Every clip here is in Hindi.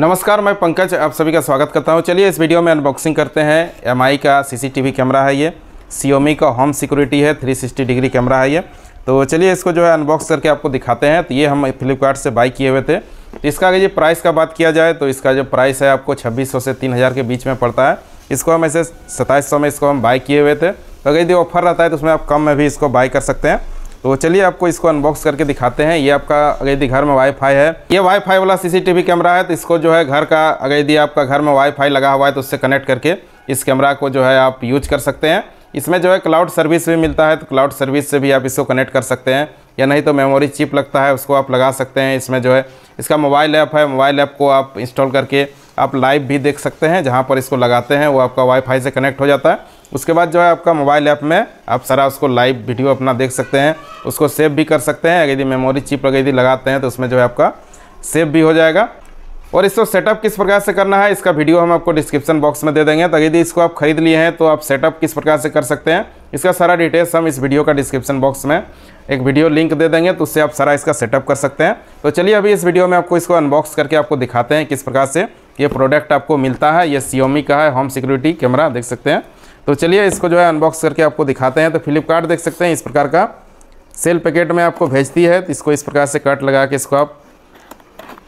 नमस्कार मैं पंकज आप सभी का स्वागत करता हूं चलिए इस वीडियो में अनबॉक्सिंग करते हैं एम का सीसीटीवी कैमरा है ये सी का होम सिक्योरिटी है 360 डिग्री कैमरा है ये तो चलिए इसको जो है अनबॉक्स करके आपको दिखाते हैं तो ये हम फ्लिपकार्ट से बाई किए हुए थे तो इसका अगर ये प्राइस का बात किया जाए तो इसका जो प्राइस है आपको छब्बीस से तीन के बीच में पड़ता है इसको हम ऐसे 2700 में इसको हम बाई किए हुए थे तो अगर यदि ऑफर रहता है तो उसमें आप कम में भी इसको बाई कर सकते हैं तो चलिए आपको इसको अनबॉक्स करके दिखाते हैं ये आपका यदि घर में वाईफाई है ये वाईफाई वाला सीसीटीवी कैमरा है तो इसको जो है घर का अगर यदि आपका घर में वाईफाई लगा हुआ है तो उससे कनेक्ट करके इस कैमरा को जो है आप यूज कर सकते हैं इसमें जो है क्लाउड सर्विस भी मिलता है तो क्लाउड सर्विस से भी आप इसको कनेक्ट कर सकते हैं या नहीं तो मेमोरी चिप लगता है उसको आप लगा सकते हैं इसमें जो है इसका मोबाइल ऐप है मोबाइल ऐप को आप इंस्टॉल करके आप लाइव भी देख सकते हैं जहाँ पर इसको लगाते हैं वो आपका वाईफाई से कनेक्ट हो जाता है उसके बाद जो है आपका मोबाइल ऐप में आप सारा उसको लाइव वीडियो अपना देख सकते हैं उसको सेव भी कर सकते हैं यदि मेमोरी चिप अगर यदि लगाते हैं तो उसमें जो है आपका सेव भी हो जाएगा और इसको सेटअप किस प्रकार से करना है इसका वीडियो हम आपको डिस्क्रिप्शन बॉक्स में दे देंगे तो यदि इसको आप खरीद लिए हैं तो आप सेटअप किस प्रकार से कर सकते हैं इसका सारा डिटेल्स हम इस वीडियो का डिस्क्रिप्शन बॉक्स में एक वीडियो लिंक दे देंगे तो उससे आप सारा इसका सेटअप कर सकते हैं तो चलिए अभी इस वीडियो में आपको इसको अनबॉक्स करके आपको दिखाते हैं किस प्रकार से ये प्रोडक्ट आपको मिलता है ये सियोमी का है होम सिक्योरिटी कैमरा देख सकते हैं तो चलिए इसको जो है अनबॉक्स करके आपको दिखाते हैं तो फ्लिपकार्ट देख सकते हैं इस प्रकार का सेल पैकेट में आपको भेजती है तो इसको इस प्रकार से कट लगा के इसको आप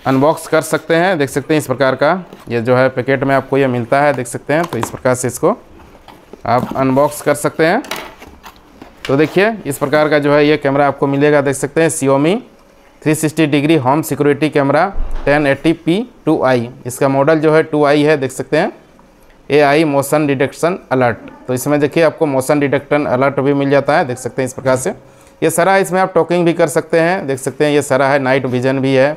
अनबॉक्स कर सकते हैं देख सकते हैं इस प्रकार का ये जो है पैकेट में आपको ये मिलता है देख सकते हैं तो इस प्रकार से इसको आप अनबॉक्स कर सकते हैं तो देखिए इस प्रकार का जो है ये कैमरा आपको मिलेगा देख सकते हैं Xiaomi 360 degree home security camera 1080p 2i इसका मॉडल जो है 2i है देख सकते हैं A I motion detection alert तो इसमें देखिए आपको मोशन डिटेक्शन अलर्ट भी मिल जाता है देख सकते हैं इस प्रकार से ये सारा इसमें आप टॉकिंग भी कर सकते हैं देख सकते हैं ये सारा है नाइट विजन भी है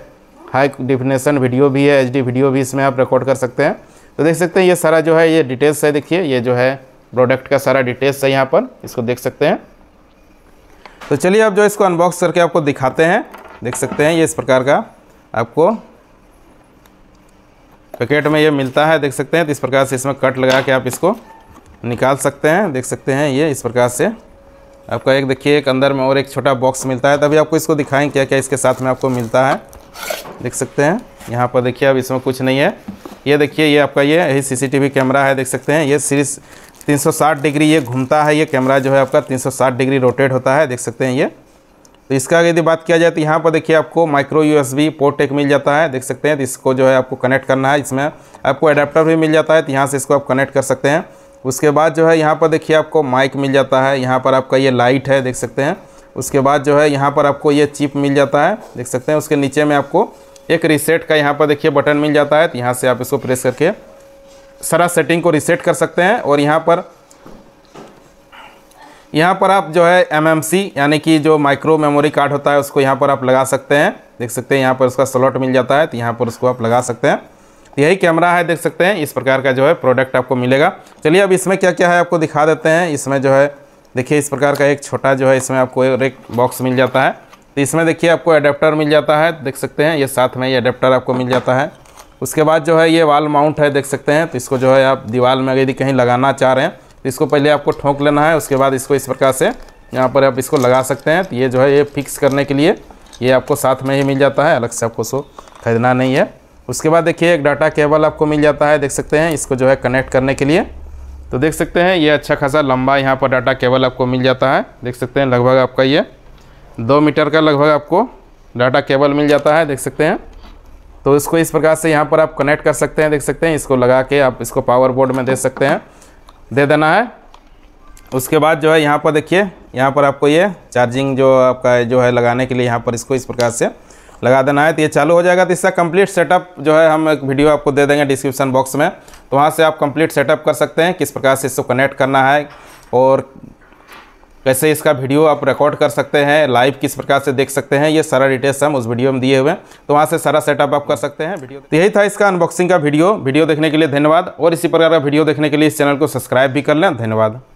हाई डिफिनेशन वीडियो भी है एच वीडियो भी इसमें आप रिकॉर्ड कर सकते हैं तो देख सकते हैं ये सारा जो है ये डिटेल्स है देखिए ये जो है प्रोडक्ट का सारा डिटेल्स है यहाँ पर इसको देख सकते हैं तो चलिए आप जो इसको अनबॉक्स करके आपको दिखाते हैं देख सकते हैं ये इस प्रकार का आपको पैकेट में ये मिलता है देख सकते हैं तो इस प्रकार से इसमें कट लगा के आप इसको निकाल सकते हैं देख सकते हैं ये इस प्रकार से आपका एक देखिए एक अंदर में और एक छोटा बॉक्स मिलता है तभी आपको इसको दिखाएँ क्या क्या इसके साथ में आपको मिलता है देख सकते हैं यहाँ पर देखिए अब इसमें कुछ नहीं है ये देखिए ये आपका ये यही सीसीटीवी कैमरा है देख सकते हैं ये सीरीज 360 डिग्री ये घूमता है ये कैमरा जो है आपका 360 डिग्री रोटेट होता है देख सकते हैं ये तो इसका यदि बात किया जाए तो यहाँ पर देखिए आपको माइक्रो यूएसबी पोर्ट एक मिल जाता है देख सकते हैं तो इसको जो है आपको कनेक्ट करना है इसमें आपको अडेप्टर भी मिल जाता है तो यहाँ से इसको आप कनेक्ट कर सकते हैं उसके बाद जो है यहाँ पर देखिए आपको माइक मिल जाता है यहाँ पर आपका ये लाइट है देख सकते हैं उसके बाद जो है यहाँ पर आपको ये चिप मिल जाता है देख सकते हैं उसके नीचे में आपको एक रिसेट का यहाँ पर देखिए बटन मिल जाता है तो यहाँ से आप इसको प्रेस करके सारा सेटिंग को रिसेट कर सकते हैं और यहाँ पर यहाँ पर आप जो है एम यानी कि जो माइक्रो मेमोरी कार्ड होता है उसको यहाँ पर आप लगा सकते हैं देख सकते हैं यहाँ पर उसका स्लॉट मिल जाता है तो यहाँ पर उसको आप लगा सकते हैं तो यही कैमरा है देख सकते हैं इस प्रकार का जो है प्रोडक्ट आपको मिलेगा चलिए अब इसमें क्या क्या है आपको दिखा देते हैं इसमें जो है देखिए इस प्रकार का एक छोटा जो है इसमें आपको एक बॉक्स मिल जाता है तो इसमें देखिए आपको एडेप्टर मिल जाता है देख सकते हैं ये साथ में ये अडेप्टर आपको मिल जाता है उसके बाद जो है ये वाल माउंट है देख सकते हैं तो इसको जो है आप दीवार में यदि कहीं लगाना चाह रहे हैं तो इसको पहले आपको ठोंक लेना है उसके बाद इसको इस प्रकार से यहाँ पर आप इसको लगा सकते हैं तो ये जो है ये फिक्स करने के लिए ये आपको साथ में ही मिल जाता है अलग से आपको सो खरीदना नहीं है उसके बाद देखिए एक डाटा केबल आपको मिल जाता है देख सकते हैं इसको जो है कनेक्ट करने के लिए तो देख सकते हैं ये अच्छा खासा लंबा यहाँ पर डाटा केबल आपको मिल जाता है देख सकते हैं लगभग आपका ये दो मीटर का लगभग आपको डाटा केबल मिल जाता है देख सकते हैं तो इसको इस प्रकार से यहाँ पर आप कनेक्ट कर सकते हैं देख सकते हैं इसको लगा के आप इसको पावर बोर्ड में दे सकते हैं दे देना है उसके बाद जो है यहाँ पर देखिए यहाँ पर आपको ये चार्जिंग जो आपका जो है लगाने के लिए यहाँ पर इसको इस प्रकार से लगा देना है तो ये चालू हो जाएगा तो इसका कंप्लीट सेटअप जो है हम एक वीडियो आपको दे देंगे डिस्क्रिप्शन बॉक्स में तो वहाँ से आप कंप्लीट सेटअप कर सकते हैं किस प्रकार से इसको कनेक्ट करना है और कैसे इसका वीडियो आप रिकॉर्ड कर सकते हैं लाइव किस प्रकार से देख सकते हैं ये सारा डिटेल्स हम उस वीडियो में दिए हुए हैं तो वहाँ से सारा सेटअप आप कर सकते हैं वीडियो तो यही था इसका अनबॉक्सिंग का वीडियो वीडियो देखने के लिए धन्यवाद और इसी प्रकार का वीडियो देखने के लिए इस चैनल को सब्सक्राइब भी कर लें धन्यवाद